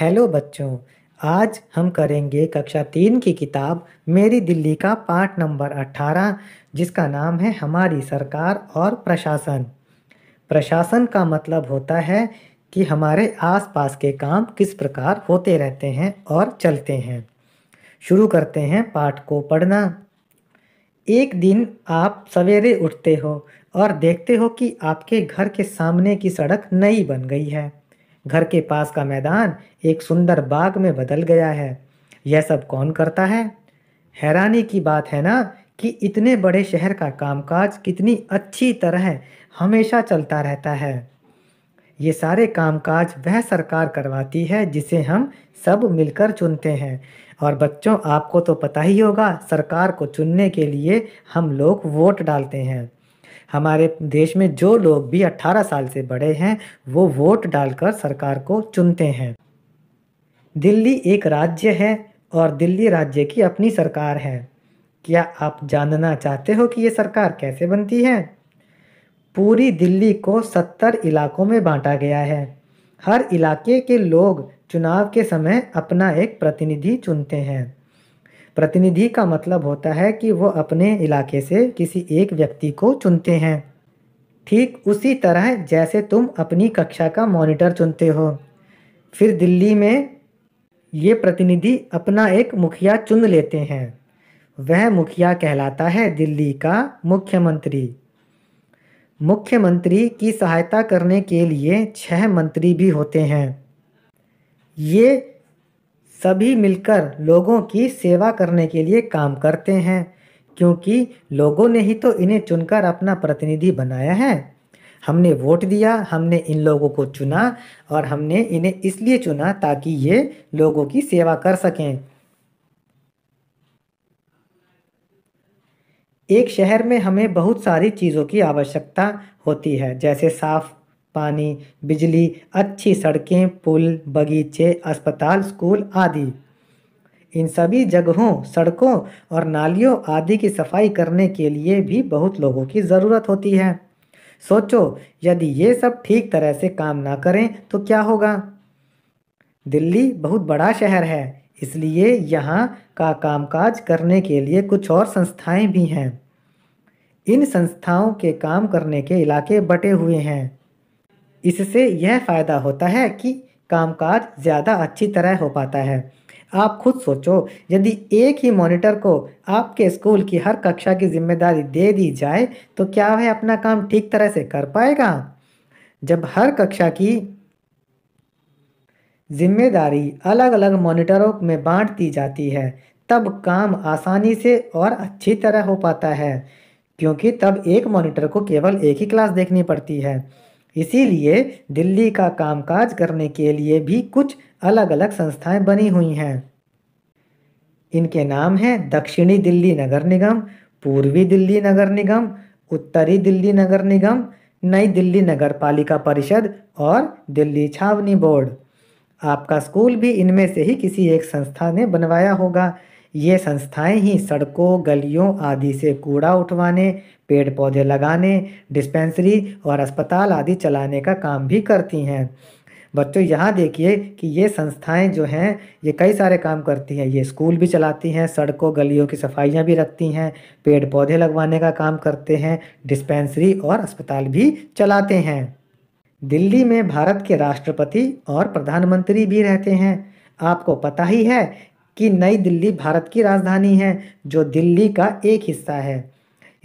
hello बच्चों, आज हम करेंगे कक्षा तीन की किताब मेरी दिल्ली का पाठ नंबर अट्ठारह जिसका नाम है हमारी सरकार और प्रशासन प्रशासन का मतलब होता है कि हमारे आसपास के काम किस प्रकार होते रहते हैं और चलते हैं शुरू करते हैं पाठ को पढ़ना एक दिन आप सवेरे उठते हो और देखते हो कि आपके घर के सामने की सड़क नई बन गई है घर के पास का मैदान एक सुंदर बाग में बदल गया है यह सब कौन करता है हैरानी की बात है ना कि इतने बड़े शहर का कामकाज कितनी अच्छी तरह हमेशा चलता रहता है ये सारे कामकाज वह सरकार करवाती है जिसे हम सब मिलकर चुनते हैं और बच्चों आपको तो पता ही होगा सरकार को चुनने के लिए हम लोग वोट डालते हैं हमारे देश में जो लोग भी 18 साल से बड़े हैं वो वोट डालकर सरकार को चुनते हैं दिल्ली एक राज्य है और दिल्ली राज्य की अपनी सरकार है क्या आप जानना चाहते हो कि ये सरकार कैसे बनती है पूरी दिल्ली को 70 इलाकों में बांटा गया है हर इलाके के लोग चुनाव के समय अपना एक प्रतिनिधि चुनते हैं प्रतिनिधि का मतलब होता है कि वो अपने इलाके से किसी एक व्यक्ति को चुनते हैं ठीक उसी तरह जैसे तुम अपनी कक्षा का मॉनिटर चुनते हो फिर दिल्ली में ये प्रतिनिधि अपना एक मुखिया चुन लेते हैं वह मुखिया कहलाता है दिल्ली का मुख्यमंत्री मुख्यमंत्री की सहायता करने के लिए छह मंत्री भी होते हैं ये सभी मिलकर लोगों की सेवा करने के लिए काम करते हैं क्योंकि लोगों ने ही तो इन्हें चुनकर अपना प्रतिनिधि बनाया है हमने वोट दिया हमने इन लोगों को चुना और हमने इन्हें इसलिए चुना ताकि ये लोगों की सेवा कर सकें एक शहर में हमें बहुत सारी चीज़ों की आवश्यकता होती है जैसे साफ़ पानी बिजली अच्छी सड़कें पुल बगीचे अस्पताल स्कूल आदि इन सभी जगहों सड़कों और नालियों आदि की सफाई करने के लिए भी बहुत लोगों की ज़रूरत होती है सोचो यदि ये सब ठीक तरह से काम ना करें तो क्या होगा दिल्ली बहुत बड़ा शहर है इसलिए यहाँ का कामकाज करने के लिए कुछ और संस्थाएं भी हैं इन संस्थाओं के काम करने के इलाके बटे हुए हैं इससे यह फ़ायदा होता है कि कामकाज ज़्यादा अच्छी तरह हो पाता है आप खुद सोचो यदि एक ही मॉनिटर को आपके स्कूल की हर कक्षा की जिम्मेदारी दे दी जाए तो क्या वह अपना काम ठीक तरह से कर पाएगा जब हर कक्षा की जिम्मेदारी अलग अलग मॉनिटरों में बांट दी जाती है तब काम आसानी से और अच्छी तरह हो पाता है क्योंकि तब एक मॉनिटर को केवल एक ही क्लास देखनी पड़ती है इसीलिए दिल्ली का कामकाज करने के लिए भी कुछ अलग अलग संस्थाएं बनी हुई हैं इनके नाम हैं दक्षिणी दिल्ली नगर निगम पूर्वी दिल्ली नगर निगम उत्तरी दिल्ली नगर निगम नई दिल्ली नगर पालिका परिषद और दिल्ली छावनी बोर्ड आपका स्कूल भी इनमें से ही किसी एक संस्था ने बनवाया होगा ये संस्थाएं ही सड़कों गलियों आदि से कूड़ा उठवाने पेड़ पौधे लगाने डिस्पेंसरी और अस्पताल आदि चलाने का काम भी करती हैं बच्चों यहाँ देखिए कि ये संस्थाएं जो हैं ये कई सारे काम करती हैं ये स्कूल भी चलाती हैं सड़कों गलियों की सफाइयाँ भी रखती हैं पेड़ पौधे लगवाने का काम करते हैं डिस्पेंसरी और अस्पताल भी चलाते हैं दिल्ली में भारत के राष्ट्रपति और प्रधानमंत्री भी रहते हैं आपको पता ही है कि नई दिल्ली भारत की राजधानी है जो दिल्ली का एक हिस्सा है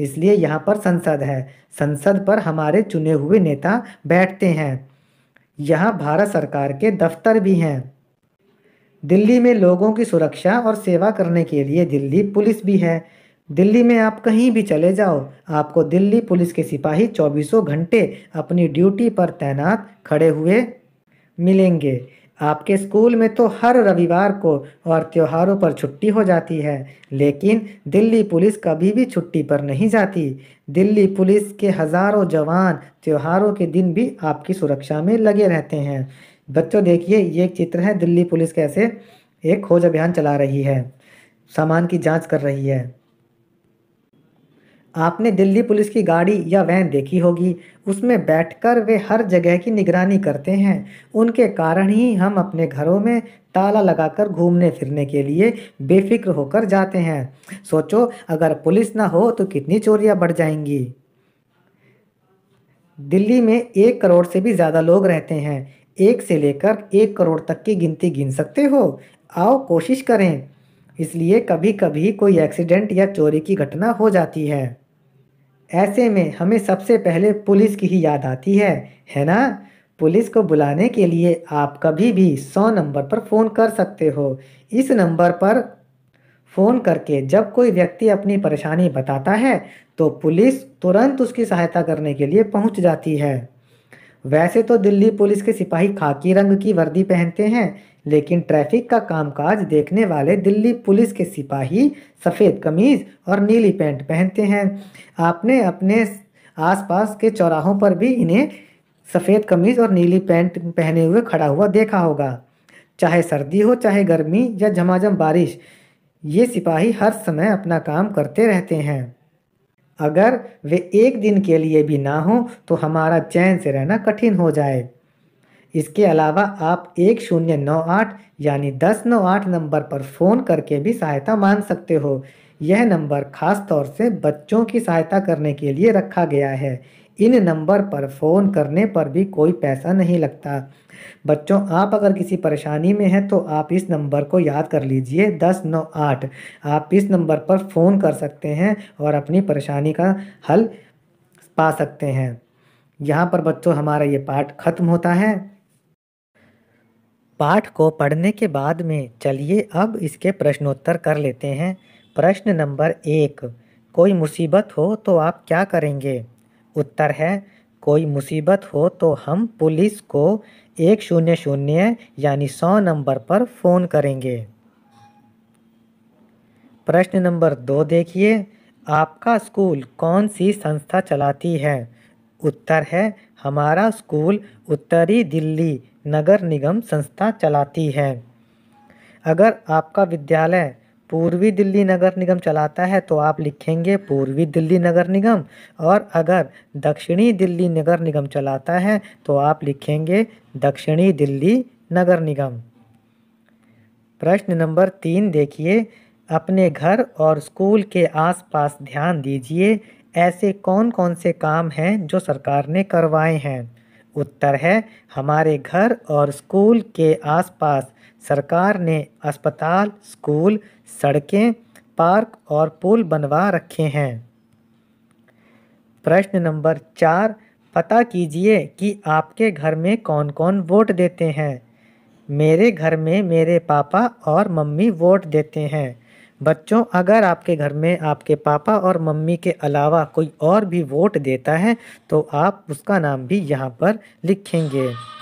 इसलिए यहाँ पर संसद है संसद पर हमारे चुने हुए नेता बैठते हैं यहाँ भारत सरकार के दफ्तर भी हैं दिल्ली में लोगों की सुरक्षा और सेवा करने के लिए दिल्ली पुलिस भी है दिल्ली में आप कहीं भी चले जाओ आपको दिल्ली पुलिस के सिपाही चौबीसों घंटे अपनी ड्यूटी पर तैनात खड़े हुए मिलेंगे आपके स्कूल में तो हर रविवार को और त्योहारों पर छुट्टी हो जाती है लेकिन दिल्ली पुलिस कभी भी छुट्टी पर नहीं जाती दिल्ली पुलिस के हज़ारों जवान त्योहारों के दिन भी आपकी सुरक्षा में लगे रहते हैं बच्चों देखिए ये एक चित्र है दिल्ली पुलिस कैसे एक खोज अभियान चला रही है सामान की जांच कर रही है आपने दिल्ली पुलिस की गाड़ी या वैन देखी होगी उसमें बैठकर वे हर जगह की निगरानी करते हैं उनके कारण ही हम अपने घरों में ताला लगाकर घूमने फिरने के लिए बेफिक्र होकर जाते हैं सोचो अगर पुलिस ना हो तो कितनी चोरियां बढ़ जाएंगी दिल्ली में एक करोड़ से भी ज़्यादा लोग रहते हैं एक से लेकर एक करोड़ तक की गिनती गिन सकते हो आओ कोशिश करें इसलिए कभी कभी कोई एक्सीडेंट या चोरी की घटना हो जाती है ऐसे में हमें सबसे पहले पुलिस की ही याद आती है है ना पुलिस को बुलाने के लिए आप कभी भी सौ नंबर पर फ़ोन कर सकते हो इस नंबर पर फ़ोन करके जब कोई व्यक्ति अपनी परेशानी बताता है तो पुलिस तुरंत उसकी सहायता करने के लिए पहुंच जाती है वैसे तो दिल्ली पुलिस के सिपाही खाकी रंग की वर्दी पहनते हैं लेकिन ट्रैफिक का कामकाज देखने वाले दिल्ली पुलिस के सिपाही सफ़ेद कमीज और नीली पैंट पहनते हैं आपने अपने आसपास के चौराहों पर भी इन्हें सफ़ेद कमीज और नीली पैंट पहने हुए खड़ा हुआ देखा होगा चाहे सर्दी हो चाहे गर्मी या झमाझम बारिश ये सिपाही हर समय अपना काम करते रहते हैं अगर वे एक दिन के लिए भी ना हो तो हमारा चैन से रहना कठिन हो जाए इसके अलावा आप एक शून्य नौ आठ यानी दस नौ आठ नंबर पर फ़ोन करके भी सहायता मांग सकते हो यह नंबर खास तौर से बच्चों की सहायता करने के लिए रखा गया है इन नंबर पर फ़ोन करने पर भी कोई पैसा नहीं लगता बच्चों आप अगर किसी परेशानी में हैं तो आप इस नंबर को याद कर लीजिए दस नौ आठ आप इस नंबर पर फ़ोन कर सकते हैं और अपनी परेशानी का हल पा सकते हैं यहाँ पर बच्चों हमारा ये पाठ ख़त्म होता है पाठ को पढ़ने के बाद में चलिए अब इसके प्रश्नोत्तर कर लेते हैं प्रश्न नंबर एक कोई मुसीबत हो तो आप क्या करेंगे उत्तर है कोई मुसीबत हो तो हम पुलिस को एक शून्य शून्य यानी सौ नंबर पर फ़ोन करेंगे प्रश्न नंबर दो देखिए आपका स्कूल कौन सी संस्था चलाती है उत्तर है हमारा स्कूल उत्तरी दिल्ली नगर निगम संस्था चलाती है अगर आपका विद्यालय पूर्वी दिल्ली नगर निगम चलाता है तो आप लिखेंगे पूर्वी दिल्ली नगर निगम और अगर दक्षिणी दिल्ली नगर निगम चलाता है तो आप लिखेंगे दक्षिणी दिल्ली नगर निगम प्रश्न नंबर तीन देखिए अपने घर और स्कूल के आसपास ध्यान दीजिए ऐसे कौन कौन से काम हैं जो सरकार ने करवाए हैं उत्तर है हमारे घर और स्कूल के आसपास सरकार ने अस्पताल स्कूल सड़कें पार्क और पुल बनवा रखे हैं प्रश्न नंबर चार पता कीजिए कि आपके घर में कौन कौन वोट देते हैं मेरे घर में मेरे पापा और मम्मी वोट देते हैं बच्चों अगर आपके घर में आपके पापा और मम्मी के अलावा कोई और भी वोट देता है तो आप उसका नाम भी यहाँ पर लिखेंगे